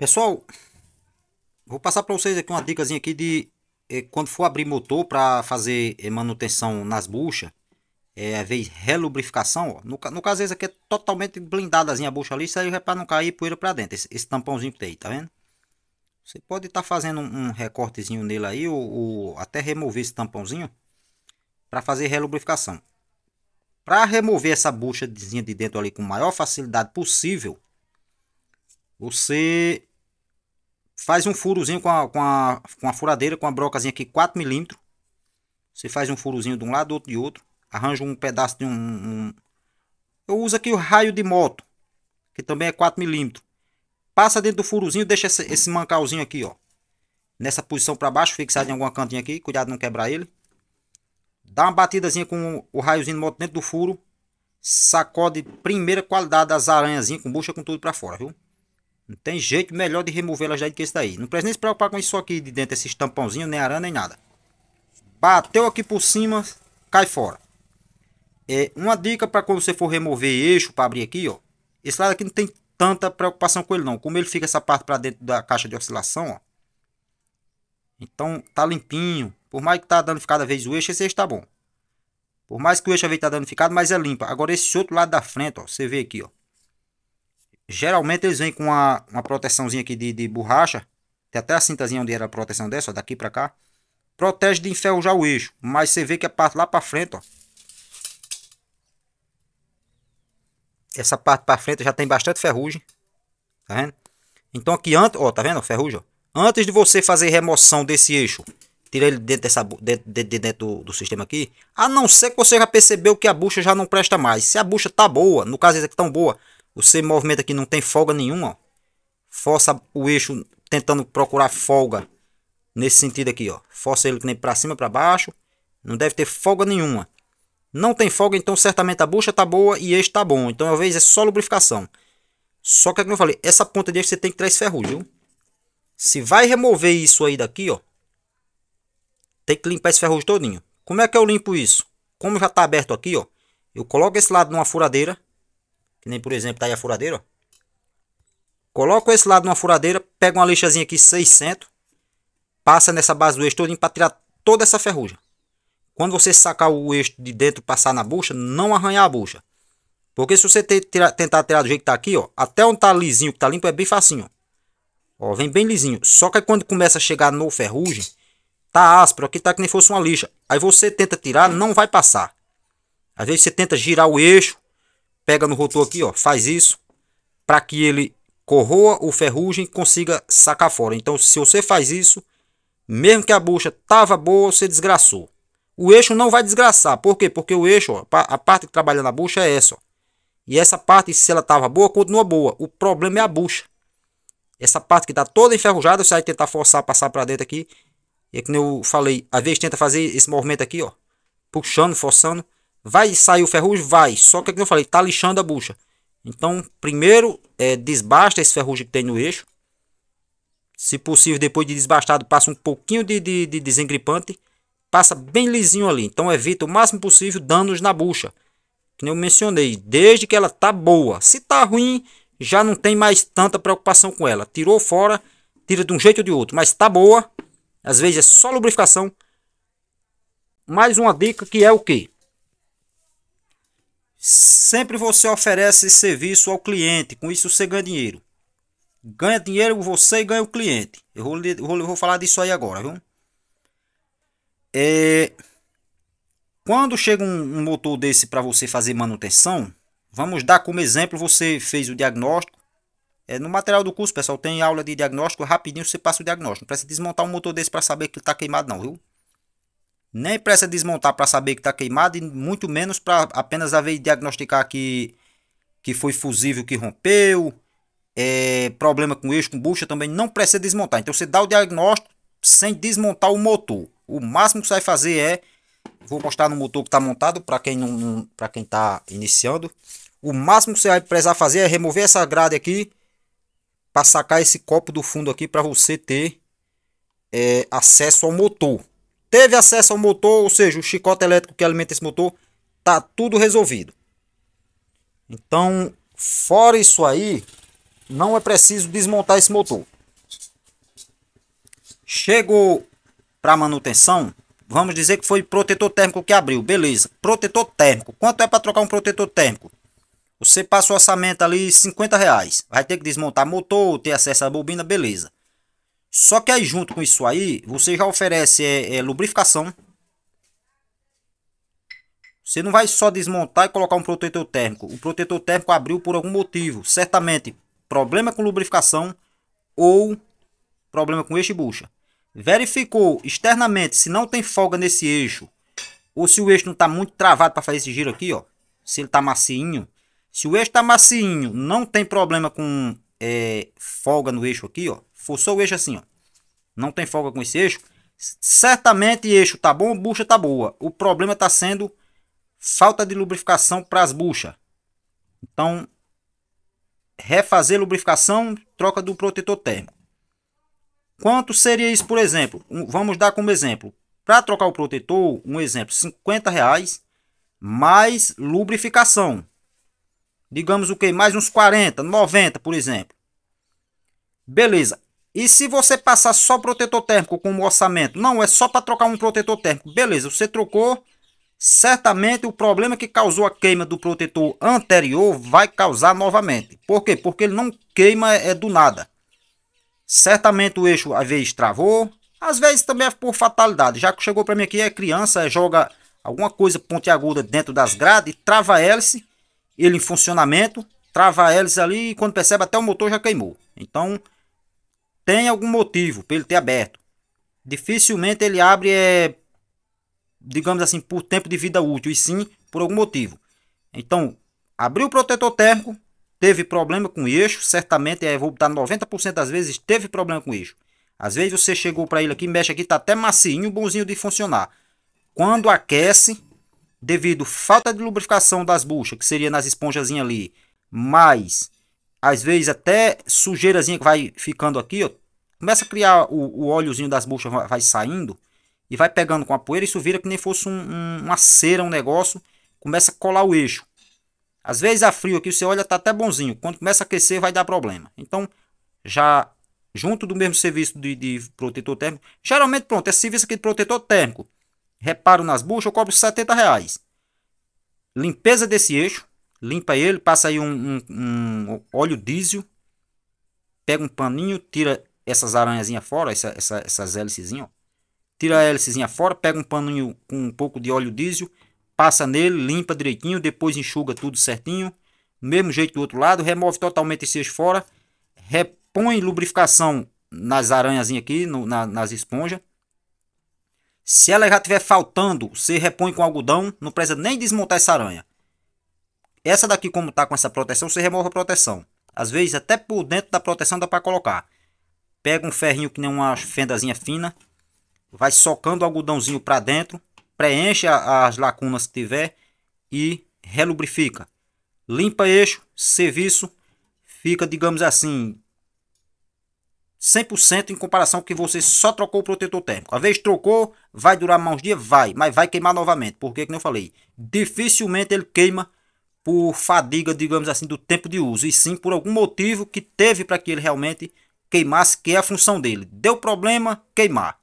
Pessoal, vou passar para vocês aqui uma dica aqui de eh, quando for abrir motor para fazer eh, manutenção nas buchas, é, às relubrificação, ó. No, no caso esse aqui é totalmente blindadazinha a bucha ali, isso aí é para não cair poeira para dentro, esse, esse, tampãozinho que tem, tá vendo? Você pode estar tá fazendo um, um, recortezinho nele aí, ou, ou, até remover esse tampãozinho para fazer relubrificação. Para remover essa buchazinha de dentro ali com maior facilidade possível, você faz um furozinho com a, com a, com a furadeira, com a brocazinha aqui 4 milímetros. Você faz um furozinho de um lado, outro de outro. Arranja um pedaço de um, um... Eu uso aqui o raio de moto, que também é 4 milímetros. Passa dentro do furozinho, deixa esse, esse mancalzinho aqui, ó. Nessa posição para baixo, fixado em alguma cantinha aqui. Cuidado não quebrar ele. Dá uma batidazinha com o raiozinho de moto dentro do furo. Sacode primeira qualidade das aranhazinhas com bucha com tudo para fora, viu? Não tem jeito melhor de remover ela daí do que isso daí. Não precisa nem se preocupar com isso aqui de dentro, esses tampãozinhos, nem aranha, nem nada. Bateu aqui por cima, cai fora. É, uma dica para quando você for remover eixo para abrir aqui, ó. Esse lado aqui não tem tanta preocupação com ele não. Como ele fica essa parte para dentro da caixa de oscilação, ó. Então tá limpinho. Por mais que tá dando cada vez o eixo, esse eixo tá bom. Por mais que o eixo a vez tá danificado, mas é limpo. Agora esse outro lado da frente, ó, você vê aqui, ó. Geralmente eles vêm com uma, uma proteçãozinha aqui de, de borracha. Tem até a cintazinha onde era a proteção dessa, ó, daqui pra cá. Protege de enferrujar o eixo. Mas você vê que a parte lá pra frente, ó. Essa parte pra frente já tem bastante ferrugem. Tá vendo? Então aqui antes, ó, tá vendo ferrugem? Ó? Antes de você fazer remoção desse eixo, tira ele dentro, dessa, dentro, dentro, dentro do, do, sistema aqui. A não ser que você já percebeu que a bucha já não presta mais. Se a bucha tá boa, no caso essa aqui tá tão boa, você movimenta aqui, não tem folga nenhuma, ó. Força o eixo tentando procurar folga. Nesse sentido aqui, ó. Força ele que nem para cima, para baixo. Não deve ter folga nenhuma. Não tem folga, então certamente a bucha tá boa e eixo tá bom. Então, talvez é só lubrificação. Só que, é como eu falei, essa ponta de eixo você tem que trazer ferrugem, viu? Se vai remover isso aí daqui, ó. Tem que limpar esse ferrugem todinho. Como é que eu limpo isso? Como já tá aberto aqui, ó. Eu coloco esse lado numa furadeira que nem, por exemplo, tá aí a furadeira, ó. Coloco esse lado numa furadeira, pego uma lixazinha aqui 600, passa nessa base do eixo todinho para tirar toda essa ferrugem. Quando você sacar o eixo de dentro passar na bucha, não arranhar a bucha. Porque se você tira, tentar tirar do jeito que tá aqui, ó, até onde tá lisinho, que tá limpo, é bem facinho. Ó, vem bem lisinho. Só que quando começa a chegar no ferrugem, tá áspero, aqui tá que nem fosse uma lixa. Aí você tenta tirar, não vai passar. Às vezes você tenta girar o eixo, pega no rotor aqui, ó, faz isso, para que ele corroa o ferrugem consiga sacar fora. Então, se você faz isso, mesmo que a bucha tava boa, você desgraçou. O eixo não vai desgraçar. Por quê? Porque o eixo, ó, a parte que trabalha na bucha é essa. Ó. E essa parte, se ela tava boa, continua boa. O problema é a bucha. Essa parte que está toda enferrujada, você vai tentar forçar, passar para dentro aqui. E é como eu falei, às vezes tenta fazer esse movimento aqui, ó. Puxando, forçando. Vai sair o ferrugem? Vai. Só que, como é eu falei, tá lixando a bucha. Então, primeiro, é, desbasta esse ferrugem que tem no eixo. Se possível, depois de desbastado, passa um pouquinho de, de, de desengripante. Passa bem lisinho ali. Então, evita o máximo possível danos na bucha. Que eu mencionei, desde que ela tá boa. Se tá ruim, já não tem mais tanta preocupação com ela. Tirou fora, tira de um jeito ou de outro. Mas tá boa. Às vezes é só lubrificação. Mais uma dica que é o que? Sempre você oferece serviço ao cliente, com isso você ganha dinheiro. Ganha dinheiro você e ganha o cliente. Eu vou, eu vou, eu vou falar disso aí agora, viu? É, quando chega um, um motor desse para você fazer manutenção, vamos dar como exemplo, você fez o diagnóstico. É, no material do curso, pessoal, tem aula de diagnóstico, rapidinho você passa o diagnóstico. Não precisa desmontar um motor desse para saber que ele está queimado não, viu? Nem precisa desmontar para saber que está queimado e muito menos para apenas haver diagnosticar que, que foi fusível que rompeu, é, problema com eixo, com bucha também, não precisa desmontar. Então você dá o diagnóstico sem desmontar o motor. O máximo que você vai fazer é, vou mostrar no motor que está montado para quem não, para quem está iniciando. O máximo que você vai precisar fazer é remover essa grade aqui para sacar esse copo do fundo aqui para você ter é, acesso ao motor teve acesso ao motor, ou seja, o chicote elétrico que alimenta esse motor, tá tudo resolvido. Então, fora isso aí, não é preciso desmontar esse motor. Chegou para manutenção, vamos dizer que foi protetor térmico que abriu, beleza. Protetor térmico, quanto é para trocar um protetor térmico? Você passa o orçamento ali 50 reais. Vai ter que desmontar motor, ter acesso à bobina, beleza. Só que aí junto com isso aí, você já oferece é, é, lubrificação. Você não vai só desmontar e colocar um protetor térmico. O protetor térmico abriu por algum motivo. Certamente, problema com lubrificação ou problema com eixo e bucha. Verificou externamente se não tem folga nesse eixo. Ou se o eixo não está muito travado para fazer esse giro aqui, ó. Se ele está macinho. Se o eixo está macinho, não tem problema com é, folga no eixo aqui, ó. Forçou o eixo assim, ó. Não tem folga com esse eixo. Certamente eixo tá bom, bucha tá boa. O problema tá sendo falta de lubrificação para as buchas. Então, refazer lubrificação, troca do protetor térmico. Quanto seria isso, por exemplo? Um, vamos dar como exemplo. Para trocar o protetor, um exemplo, 50 reais mais lubrificação. Digamos o que? Mais uns 40, 90, por exemplo. Beleza. E se você passar só protetor térmico como orçamento, não, é só para trocar um protetor térmico. Beleza, você trocou, certamente o problema que causou a queima do protetor anterior vai causar novamente. Por quê? Porque ele não queima é do nada. Certamente o eixo às vezes travou, às vezes também é por fatalidade. Já que chegou para mim aqui, é criança, joga alguma coisa pontiaguda dentro das grades, trava a hélice, ele em funcionamento, trava a hélice ali e quando percebe até o motor já queimou. Então tem algum motivo para ele ter aberto. Dificilmente ele abre, é, digamos assim, por tempo de vida útil, e sim por algum motivo. Então, abriu o protetor térmico, teve problema com o eixo, certamente, é, vou botar 90% das vezes, teve problema com o eixo. Às vezes você chegou para ele aqui, mexe aqui, está até macinho, bonzinho de funcionar. Quando aquece, devido falta de lubrificação das buchas, que seria nas esponjazinhas ali, mais às vezes até sujeirazinha que vai ficando aqui, ó, Começa a criar o, o óleozinho das buchas, vai saindo e vai pegando com a poeira. Isso vira que nem fosse um, um, uma cera, um negócio. Começa a colar o eixo. Às vezes a frio aqui você olha, tá até bonzinho. Quando começa a aquecer, vai dar problema. Então, já junto do mesmo serviço de, de protetor térmico, geralmente, pronto, esse serviço aqui de protetor térmico, reparo nas buchas, eu cobro 70 reais. Limpeza desse eixo, limpa ele, passa aí um, um, um óleo diesel, pega um paninho, tira essas aranhazinhas fora, essa, essa, essas hélices, ó. Tira a hélicezinha fora, pega um paninho com um pouco de óleo diesel, passa nele, limpa direitinho, depois enxuga tudo certinho. Mesmo jeito do outro lado, remove totalmente esses fora, repõe lubrificação nas aranhazinhas aqui, no, na, nas esponjas. Se ela já estiver faltando, você repõe com algodão, não precisa nem desmontar essa aranha. Essa daqui, como está com essa proteção, você remove a proteção. Às vezes até por dentro da proteção dá para colocar pega um ferrinho que nem uma fendazinha fina, vai socando o algodãozinho para dentro, preenche as lacunas que tiver e relubrifica. Limpa eixo, serviço, fica, digamos assim, 100% em comparação que você só trocou o protetor térmico. a vez trocou, vai durar mais uns dias, vai, mas vai queimar novamente. Porque, como eu falei, dificilmente ele queima por fadiga, digamos assim, do tempo de uso, e sim por algum motivo que teve para que ele realmente Queimasse que é a função dele. Deu problema, queimar.